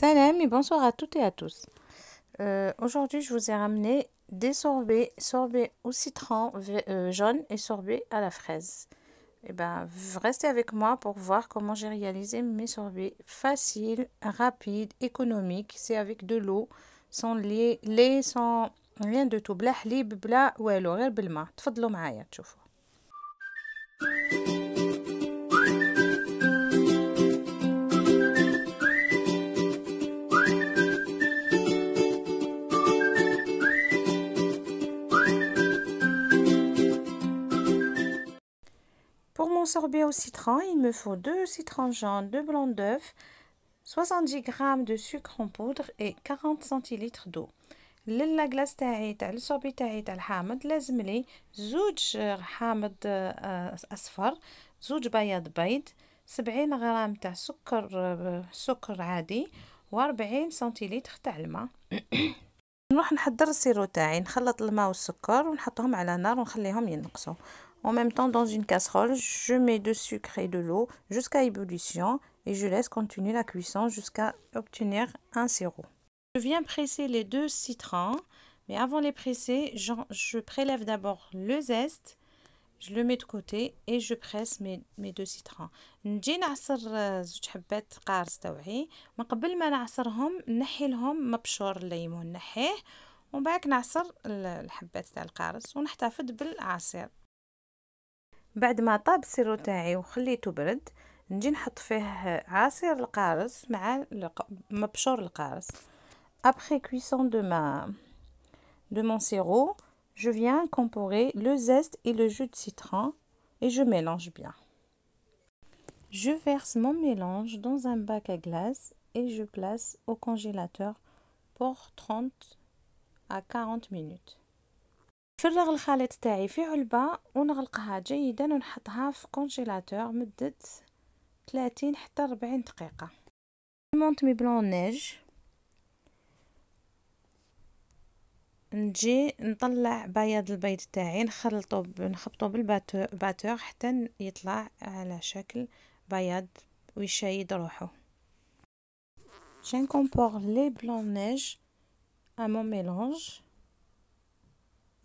Salam et bonsoir à toutes et à tous. Euh, aujourd'hui, je vous ai ramené des sorbets, sorbets au citron euh, jaune et sorbets à la fraise. Et eh ben, restez avec moi pour voir comment j'ai réalisé mes sorbets faciles, rapides, économiques. C'est avec de l'eau, sans lait, sans rien de tout. Bla halib, bla ouelo, de بالماء. de معايا sorbet au citron, il me faut 2 citrons jaunes, 2 blancs d'œufs, 70 g de sucre en poudre et 40 cl d'eau للا كلاص تاعي تاع الصوبي تاعي تاع الحامض لازم لي زوج حامض اصفر زوج بياض بيض سبعين غرام تاع سكر سكر عادي و40 سنتيليتر تاع الماء نروح نحضر السيرو تاعي نخلط الماء والسكر ونحطهم على نار ونخليهم ينقصوا En même temps, dans une casserole, je mets de sucre et de l'eau jusqu'à ébullition et je laisse continuer la cuisson jusqu'à obtenir un sirop. Je viens presser les deux citrons, mais avant de les presser, je, prélève d'abord le zeste je le mets de côté et je presse mes, deux citrons زوج حبات قبل ما نعصرهم نحي لهم مبشور الليمون نحيه بعد نعصر الحبات تاع ونحتفظ après cuisson de ma de mon sirop je viens incorporer le zeste et le jus de citron et je mélange bien je verse mon mélange dans un bac à glace et je place au congélateur pour 30 à 40 minutes نفرغ الخليط تاعي في علبه ونغلقها جيدا ونحطها في كونجيلاتور مده 30 حتى 40 دقيقه مونت مي بلون نيج نجي نطلع بياض البيض تاعي نخلطو نخبطو بالباتور حتى يطلع على شكل بياض ويشيد روحو جانكومبور لي بلون نيج ا مون ميلونج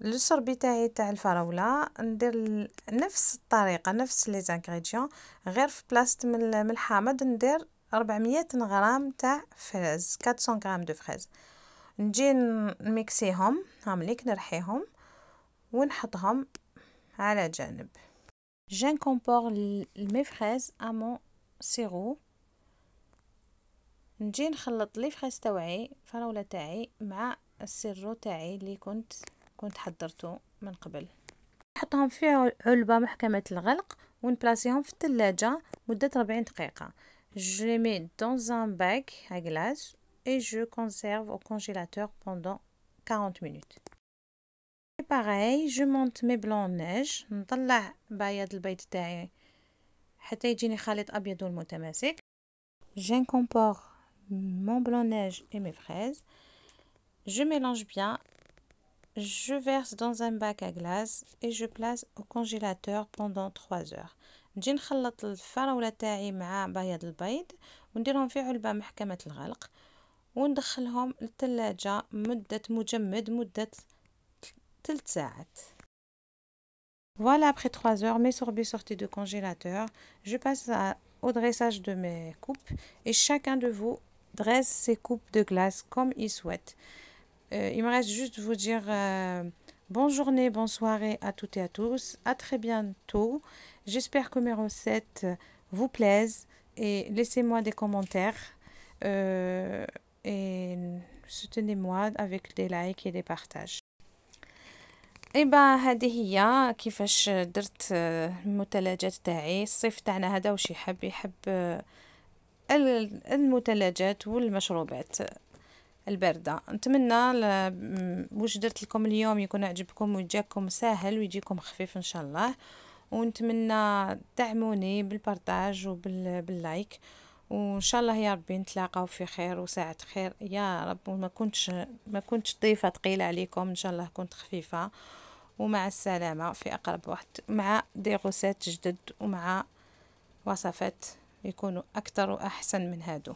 للشرب تاعي تاع الفراوله ندير نفس الطريقه نفس لي زانغريديون غير في بلاصه من الحامض ندير 400 غرام تاع فريز 400 غرام دو فريز نجي نميكسيهم هامليك نرحيهم ونحطهم على جانب جان كومبور لي فريز امون سيرو نجي نخلط لي فريز تاعي فراوله تاعي مع السيرو تاعي اللي كنت كنت حضرته من قبل نحطهم في علبة محكمة الغلق ونبلاسيهم في الثلاجة مدة 40 دقيقة جي مي دون ان باك ا غلاس اي جو كونسيرف او كونجيلاتور بوندون 40 مينوت باغي جو مونت مي بلون نيج نطلع بياض البيض تاعي حتى يجيني خليط ابيض والمتماسك جين كومبور مون بلون نيج اي مي فريز جو ميلونج بيان je verse dans un bac à glace et je place au congélateur pendant 3 heures مع البيض في الغلق وندخلهم مجمد 3 ساعات Voilà, après 3 heures, mes sorbets sortis de congélateur. Je passe au dressage de mes coupes et chacun de vous dresse ses coupes de glace comme il souhaite. Euh, il me reste juste de vous dire euh, bonne journée, bonne soirée à toutes et à tous. À très bientôt. J'espère que mes recettes vous plaisent et laissez-moi des commentaires. Euh, et soutenez-moi avec des likes et des partages. ايبا eh ben, هذه هي كيفاش درت المثلجات تاعي الصيف تاعنا هذا les حب يحب les والمشروبات الباردة نتمنى واش درت لكم اليوم يكون عجبكم ويجاكم ساهل ويجيكم خفيف ان شاء الله ونتمنى دعموني بالبرتاج وباللايك وان شاء الله يا ربي نتلاقاو في خير وساعة خير يا رب وما كنتش ما كنتش ضيفة ثقيلة عليكم ان شاء الله كنت خفيفة ومع السلامة في اقرب وقت مع ديغوسات جدد ومع وصفات يكونوا اكثر واحسن من هادو